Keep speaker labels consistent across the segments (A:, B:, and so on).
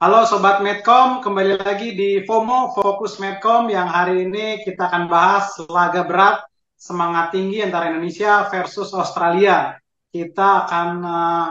A: Halo Sobat Medcom, kembali lagi di FOMO Fokus Medcom yang hari ini kita akan bahas laga berat semangat tinggi antara Indonesia versus Australia. Kita akan eh,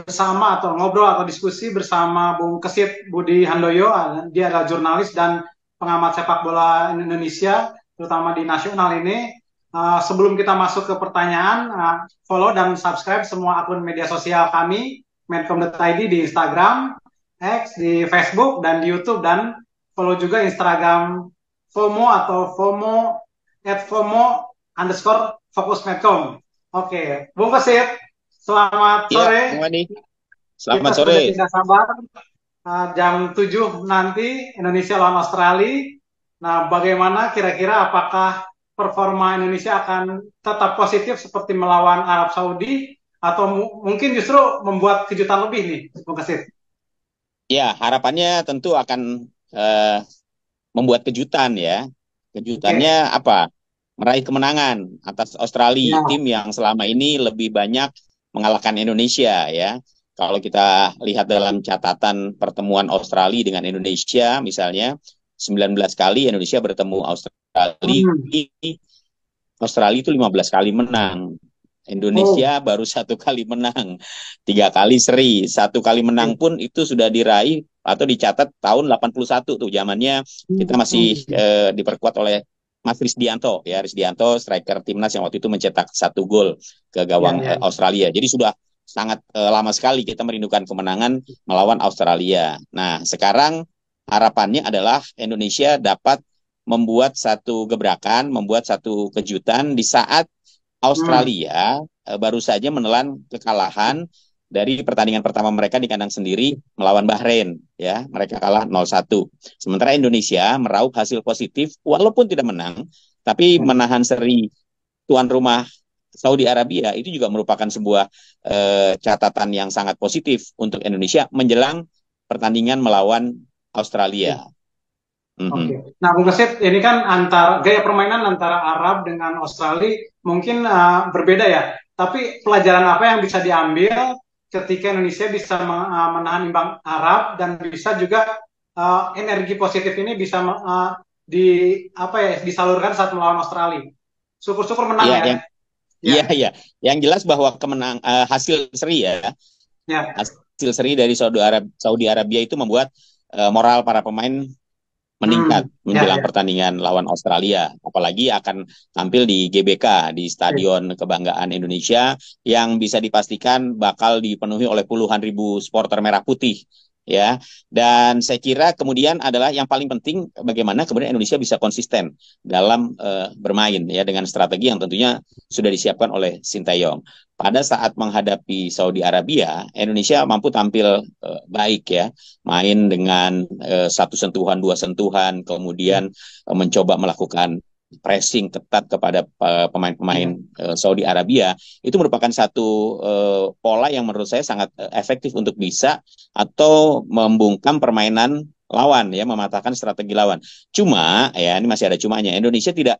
A: bersama atau ngobrol atau diskusi bersama Bung Kesit Budi Handoyo, dia adalah jurnalis dan pengamat sepak bola Indonesia, terutama di nasional ini. Eh, sebelum kita masuk ke pertanyaan, eh, follow dan subscribe semua akun media sosial kami, medcom.id di Instagram, X, di Facebook dan di YouTube dan follow juga Instagram FOMO atau FOMO at FOMO underscore fokus medcom. Oke, okay. Bung Kesit, selamat iya, sore. Ya, selamat Kita sore. Tidak sabar uh, jam 7 nanti Indonesia lawan Australia. Nah, bagaimana kira-kira apakah performa Indonesia akan tetap positif seperti melawan Arab Saudi atau mu mungkin justru membuat kejutan lebih nih, Bung Kesit?
B: Ya, harapannya tentu akan uh, membuat kejutan ya. Kejutannya okay. apa? Meraih kemenangan atas Australia, ya. tim yang selama ini lebih banyak mengalahkan Indonesia ya. Kalau kita lihat dalam catatan pertemuan Australia dengan Indonesia misalnya 19 kali Indonesia bertemu Australia. Hmm. Australia itu 15 kali menang. Indonesia oh. baru satu kali menang, tiga kali seri, satu kali menang hmm. pun itu sudah diraih atau dicatat tahun 81 tuh zamannya hmm. kita masih eh, diperkuat oleh Mas Risdianto ya Risdianto striker timnas yang waktu itu mencetak satu gol ke gawang ya, ya. Eh, Australia. Jadi sudah sangat eh, lama sekali kita merindukan kemenangan melawan Australia. Nah sekarang harapannya adalah Indonesia dapat membuat satu gebrakan, membuat satu kejutan di saat Hmm. Australia hmm. baru saja menelan kekalahan dari pertandingan pertama mereka di kandang sendiri melawan Bahrain ya mereka kalah 0-1 sementara Indonesia meraup hasil positif walaupun tidak menang tapi hmm. menahan seri tuan rumah Saudi Arabia itu juga merupakan sebuah eh, catatan yang sangat positif untuk Indonesia menjelang pertandingan melawan Australia hmm. Mm -hmm. Oke. Okay.
A: Nah, Bung ini kan antara gaya permainan antara Arab dengan Australia mungkin uh, berbeda ya. Tapi pelajaran apa yang bisa diambil ketika Indonesia bisa eh, menahan imbang Arab dan bisa juga uh, energi positif ini bisa uh, di apa ya disalurkan saat melawan Australia. Syukur-syukur menang iya, ya. ya. Iya,
B: iya. Ya. Ya. Yang jelas bahwa kemenang uh, hasil seri ya. Ya. Hasil seri dari Saudi Arab Saudi Arabia itu membuat moral para pemain meningkat hmm, ya, menjelang ya, ya. pertandingan lawan Australia, apalagi akan tampil di GBK di Stadion ya. Kebanggaan Indonesia yang bisa dipastikan bakal dipenuhi oleh puluhan ribu supporter merah putih ya. Dan saya kira kemudian adalah yang paling penting bagaimana kemudian Indonesia bisa konsisten dalam uh, bermain ya dengan strategi yang tentunya sudah disiapkan oleh Sintayong. Pada saat menghadapi Saudi Arabia, Indonesia mampu tampil uh, baik ya, main dengan uh, satu sentuhan, dua sentuhan, kemudian uh, mencoba melakukan pressing ketat kepada eh, pemain-pemain iya. eh, Saudi Arabia itu merupakan satu eh, pola yang menurut saya sangat efektif untuk bisa atau membungkam permainan lawan ya mematahkan strategi lawan. Cuma ya ini masih ada cumanya Indonesia tidak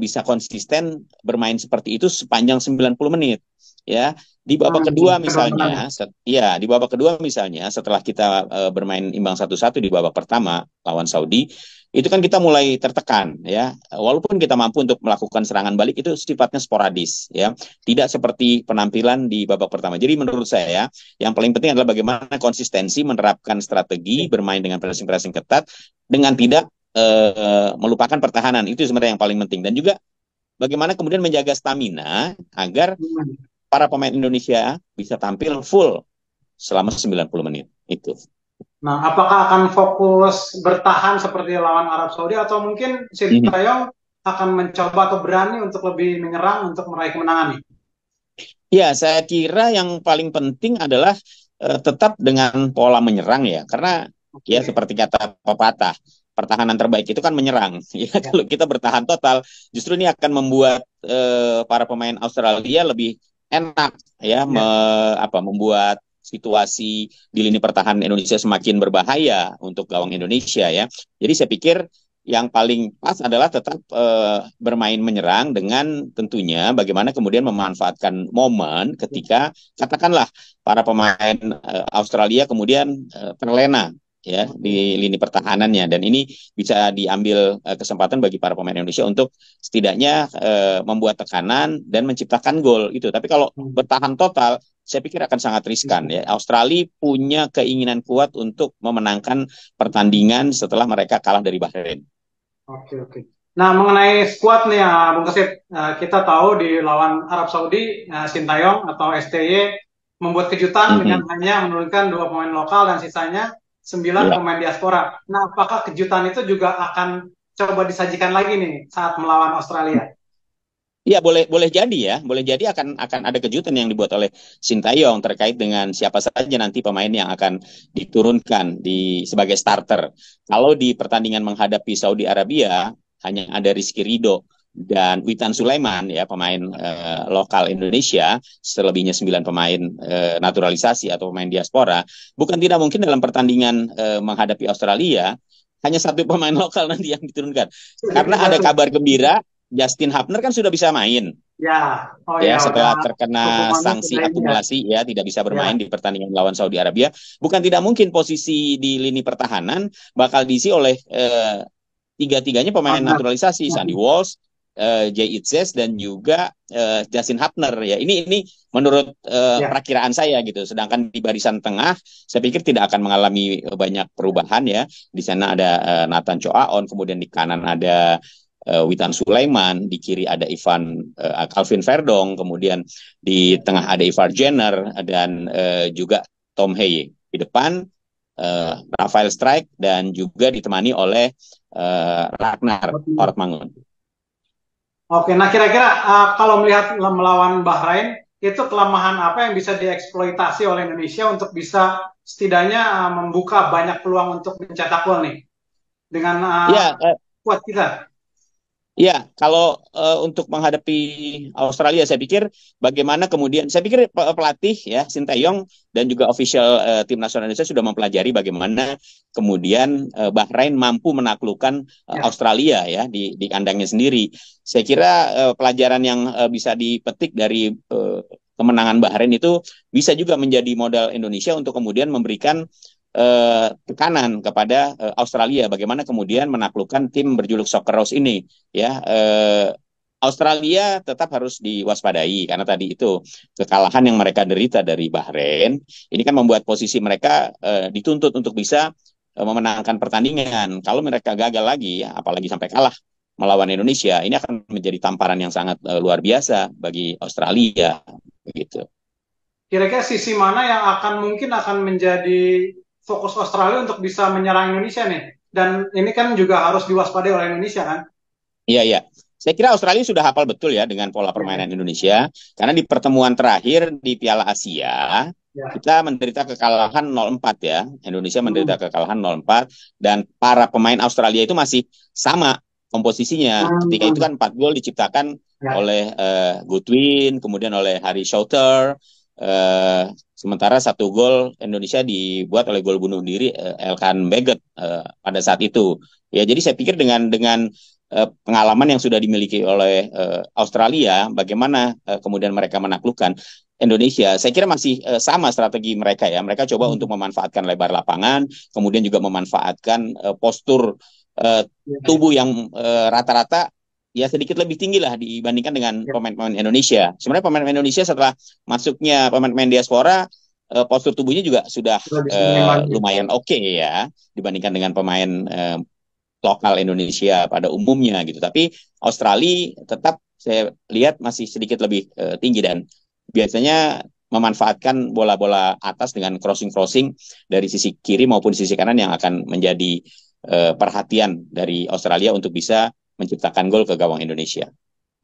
B: bisa konsisten bermain seperti itu sepanjang 90 menit ya di babak ah, kedua iya. misalnya set, ya di babak kedua misalnya setelah kita e, bermain imbang satu-satu di babak pertama lawan Saudi itu kan kita mulai tertekan ya walaupun kita mampu untuk melakukan serangan balik itu sifatnya sporadis ya tidak seperti penampilan di babak pertama jadi menurut saya ya, yang paling penting adalah bagaimana konsistensi menerapkan strategi bermain dengan pressing-pressing ketat dengan tidak e, melupakan pertahanan itu sebenarnya yang paling penting dan juga bagaimana kemudian menjaga stamina agar hmm para pemain Indonesia bisa tampil full selama 90 menit itu.
A: Nah, apakah akan fokus bertahan seperti lawan Arab Saudi atau mungkin Sintayong hmm. akan mencoba atau berani untuk lebih menyerang untuk meraih kemenangan nih? Ya,
B: saya kira yang paling penting adalah uh, tetap dengan pola menyerang ya, karena okay. ya seperti kata pepatah, pertahanan terbaik itu kan menyerang. Ya, ya, kalau kita bertahan total, justru ini akan membuat uh, para pemain Australia lebih enak ya, ya. Me, apa membuat situasi di lini pertahanan Indonesia semakin berbahaya untuk gawang Indonesia ya. Jadi saya pikir yang paling pas adalah tetap e, bermain menyerang dengan tentunya bagaimana kemudian memanfaatkan momen ketika katakanlah para pemain e, Australia kemudian e, terlena ya di lini pertahanannya dan ini bisa diambil uh, kesempatan bagi para pemain Indonesia untuk setidaknya uh, membuat tekanan dan menciptakan gol itu. Tapi kalau hmm. bertahan total saya pikir akan sangat riskan hmm. ya. Australia punya keinginan kuat untuk memenangkan pertandingan setelah mereka kalah dari Bahrain.
A: Oke, oke. Nah, mengenai squad nih ya, Bung Kesit, eh, kita tahu di lawan Arab Saudi, Sintayong atau STY membuat kejutan mm -hmm. dengan hanya menurunkan dua pemain lokal dan sisanya sembilan yeah. pemain diaspora. Nah, apakah kejutan itu juga akan coba disajikan lagi nih saat melawan Australia?
B: Iya boleh boleh jadi ya, boleh jadi akan akan ada kejutan yang dibuat oleh Sintayong terkait dengan siapa saja nanti pemain yang akan diturunkan di sebagai starter. Kalau di pertandingan menghadapi Saudi Arabia hanya ada Rizky Rido dan Witan Sulaiman ya pemain eh, lokal Indonesia selebihnya sembilan pemain eh, naturalisasi atau pemain diaspora bukan tidak mungkin dalam pertandingan eh, menghadapi Australia hanya satu pemain lokal nanti yang diturunkan karena iya, ada kabar gembira Justin Hapner kan sudah bisa main
A: ya oh ya, ya setelah terkena sanksi akumulasi
B: ya. tidak bisa ya. bermain ya. di pertandingan lawan Saudi Arabia bukan tidak mungkin posisi di lini pertahanan bakal diisi oleh eh, tiga-tiganya pemain naturalisasi Sandy Walsh, uh, eh, Jay Itzes dan juga uh, Justin Hapner ya. Ini ini menurut uh, ya. perkiraan saya gitu. Sedangkan di barisan tengah saya pikir tidak akan mengalami banyak perubahan ya. Di sana ada uh, Nathan Choaon, kemudian di kanan ada uh, Witan Sulaiman, di kiri ada Ivan uh, Calvin Verdong, kemudian di tengah ada Ivar Jenner dan uh, juga Tom Hey. Di depan uh, Rafael Strike dan juga ditemani oleh uh, Ragnar Ortmangun.
A: Oke, nah kira-kira uh, kalau melihat melawan Bahrain, itu kelemahan apa yang bisa dieksploitasi oleh Indonesia untuk bisa setidaknya uh, membuka banyak peluang untuk mencetak gol nih dengan uh, eh, yeah, iya, uh, kuat kita.
B: Ya, kalau uh, untuk menghadapi Australia, saya pikir bagaimana kemudian, saya pikir pelatih ya Sintayong dan juga official uh, tim nasional Indonesia sudah mempelajari bagaimana kemudian uh, Bahrain mampu menaklukkan uh, ya. Australia ya di, di kandangnya sendiri. Saya kira uh, pelajaran yang uh, bisa dipetik dari uh, kemenangan Bahrain itu bisa juga menjadi modal Indonesia untuk kemudian memberikan Eh, tekanan kepada eh, Australia bagaimana kemudian menaklukkan tim berjuluk Soccer Rose ini ya eh, Australia tetap harus diwaspadai karena tadi itu kekalahan yang mereka derita dari Bahrain ini kan membuat posisi mereka dituntut untuk bisa memenangkan pertandingan. Kalau mereka gagal lagi, ya, apalagi sampai kalah melawan Indonesia, ini akan menjadi tamparan yang sangat luar biasa bagi Australia, begitu.
A: Kira-kira sisi mana yang akan mungkin akan menjadi fokus Australia untuk bisa menyerang Indonesia nih. Dan ini kan juga harus diwaspadai oleh Indonesia kan?
B: Iya, iya. Saya kira Australia sudah hafal betul ya dengan pola permainan Indonesia. Karena di pertemuan terakhir di Piala Asia, ya. kita menderita kekalahan 0-4 ya. Indonesia menderita hmm. kekalahan 0-4 dan para pemain Australia itu masih sama komposisinya. Ketika itu kan 4 gol diciptakan ya. oleh uh, Goodwin, kemudian oleh Harry Shouter, eh, sementara satu gol Indonesia dibuat oleh gol bunuh diri eh, Elkan Beget eh, pada saat itu. Ya jadi saya pikir dengan dengan eh, pengalaman yang sudah dimiliki oleh eh, Australia, bagaimana eh, kemudian mereka menaklukkan Indonesia, saya kira masih uh, sama strategi mereka ya. Mereka coba hmm. untuk memanfaatkan lebar lapangan, kemudian juga memanfaatkan uh, postur uh, tubuh yang rata-rata uh, rata -rata ya sedikit lebih tinggi lah dibandingkan dengan ya. pemain-pemain Indonesia. Sebenarnya pemain-pemain Indonesia setelah masuknya pemain-pemain diaspora uh, postur tubuhnya juga sudah uh, lumayan oke okay ya dibandingkan dengan pemain uh, lokal Indonesia pada umumnya gitu. Tapi Australia tetap saya lihat masih sedikit lebih uh, tinggi dan biasanya memanfaatkan bola-bola atas dengan crossing-crossing dari sisi kiri maupun sisi kanan yang akan menjadi perhatian dari Australia untuk bisa menciptakan gol ke gawang Indonesia.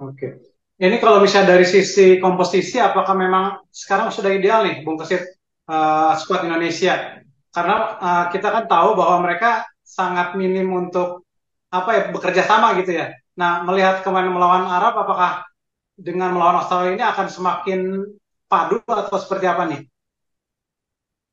A: Oke. Ini kalau misalnya dari sisi komposisi, apakah memang sekarang sudah ideal nih, Bung Kesit, uh, eh, skuad Indonesia? Karena uh, kita kan tahu bahwa mereka sangat minim untuk apa ya bekerja sama gitu ya. Nah, melihat kemarin melawan Arab, apakah dengan melawan Australia ini akan semakin padu atau seperti apa nih?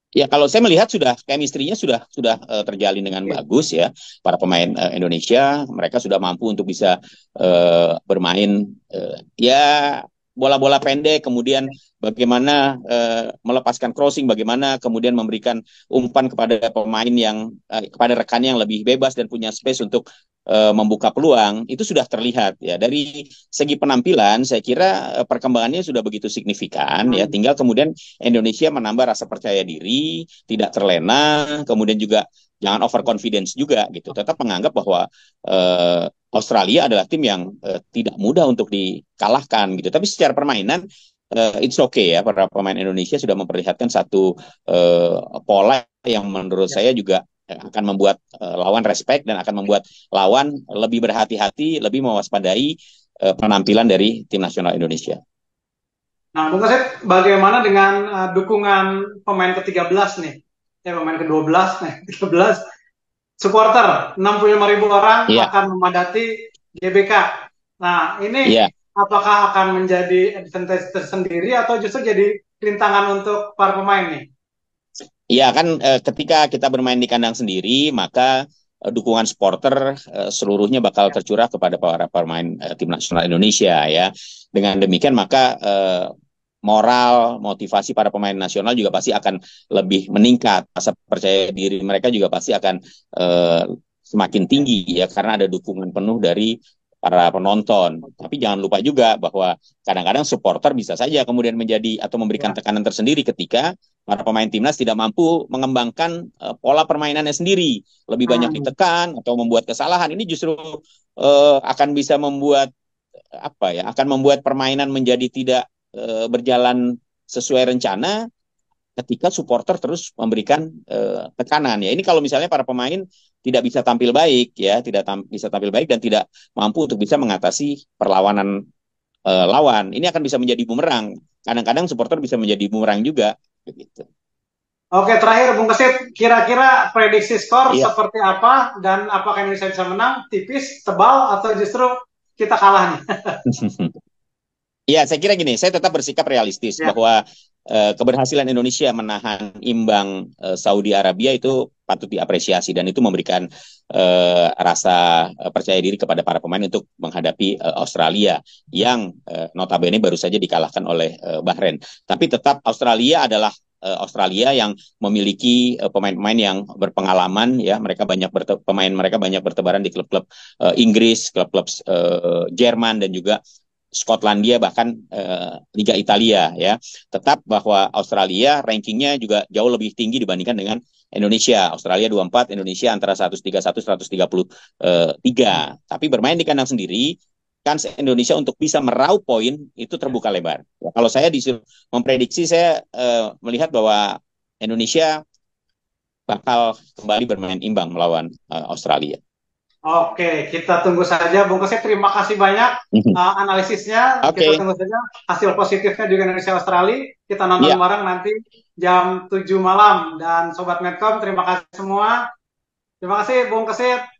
B: Ya kalau saya melihat sudah chemistry-nya sudah sudah uh, terjalin dengan iya. bagus ya para pemain uh, Indonesia mereka sudah mampu untuk bisa uh, bermain uh, ya bola-bola pendek kemudian bagaimana uh, melepaskan crossing bagaimana kemudian memberikan umpan kepada pemain yang uh, kepada rekannya yang lebih bebas dan punya space untuk Eh, membuka peluang itu sudah terlihat ya dari segi penampilan saya kira eh, perkembangannya sudah begitu signifikan ya hmm. tinggal kemudian Indonesia menambah rasa percaya diri tidak terlena kemudian juga jangan over confidence juga gitu tetap menganggap bahwa uh, Australia adalah tim yang uh, tidak mudah untuk dikalahkan gitu tapi secara permainan uh, it's okay ya para pemain Indonesia sudah memperlihatkan satu uh, pola yang menurut ya. saya juga akan membuat uh, lawan respect dan akan membuat lawan lebih berhati-hati, lebih mewaspadai uh, penampilan dari tim nasional Indonesia.
A: Nah, Bung Kasep, bagaimana dengan uh, dukungan pemain ke-13 nih? Ya, pemain ke-12 nih, 13 supporter 65 ribu orang yeah. akan memadati GBK. Nah, ini yeah. apakah akan menjadi advantage tersendiri atau justru jadi rintangan untuk para pemain nih?
B: Ya kan eh, ketika kita bermain di kandang sendiri maka eh, dukungan supporter eh, seluruhnya bakal iya. tercurah kepada para pemain eh, tim nasional Indonesia ya. Dengan demikian maka eh, moral, motivasi para pemain nasional juga pasti akan lebih meningkat. Rasa percaya diri mereka juga pasti akan eh, semakin tinggi ya karena ada dukungan penuh dari para penonton. Tapi jangan lupa juga bahwa kadang-kadang supporter bisa saja kemudian menjadi atau memberikan iya. tekanan tersendiri ketika para pemain timnas tidak mampu mengembangkan uh, pola permainannya sendiri, lebih ah. banyak ditekan atau membuat kesalahan. Ini justru uh, akan bisa membuat apa ya? Akan membuat permainan menjadi tidak uh, berjalan sesuai rencana ketika supporter terus memberikan uh, tekanan ya ini kalau misalnya para pemain tidak bisa tampil baik ya tidak tam bisa tampil baik dan tidak mampu untuk bisa mengatasi perlawanan uh, lawan ini akan bisa menjadi bumerang kadang-kadang supporter bisa menjadi bumerang juga begitu
A: oke terakhir bung kesit kira-kira prediksi skor iya. seperti apa dan apakah Indonesia bisa menang tipis tebal atau justru kita kalah nih
B: Ya, saya kira gini, saya tetap bersikap realistis ya. bahwa eh, keberhasilan Indonesia menahan imbang eh, Saudi Arabia itu patut diapresiasi dan itu memberikan eh, rasa eh, percaya diri kepada para pemain untuk menghadapi eh, Australia yang eh, notabene baru saja dikalahkan oleh Bahrain. Tapi tetap Australia adalah Australia yang memiliki pemain-pemain yang berpengalaman ya mereka banyak pemain mereka banyak bertebaran di klub-klub uh, Inggris, klub-klub uh, Jerman dan juga Skotlandia bahkan eh, Liga Italia ya. Tetap bahwa Australia rankingnya juga jauh lebih tinggi dibandingkan dengan Indonesia. Australia 24, Indonesia antara 131 133. Tapi bermain di kandang sendiri kans Indonesia untuk bisa meraup poin itu terbuka lebar. Ya, kalau saya disuruh memprediksi saya eh, melihat bahwa Indonesia bakal kembali bermain imbang melawan eh, Australia.
A: Oke, kita tunggu saja. Bung Kesit. terima kasih banyak mhm. uh, analisisnya. Okay. Kita tunggu saja hasil positifnya juga Indonesia Australia. Kita nonton yeah. bareng nanti jam 7 malam. Dan Sobat Medcom, terima kasih semua. Terima kasih Bung Kesit.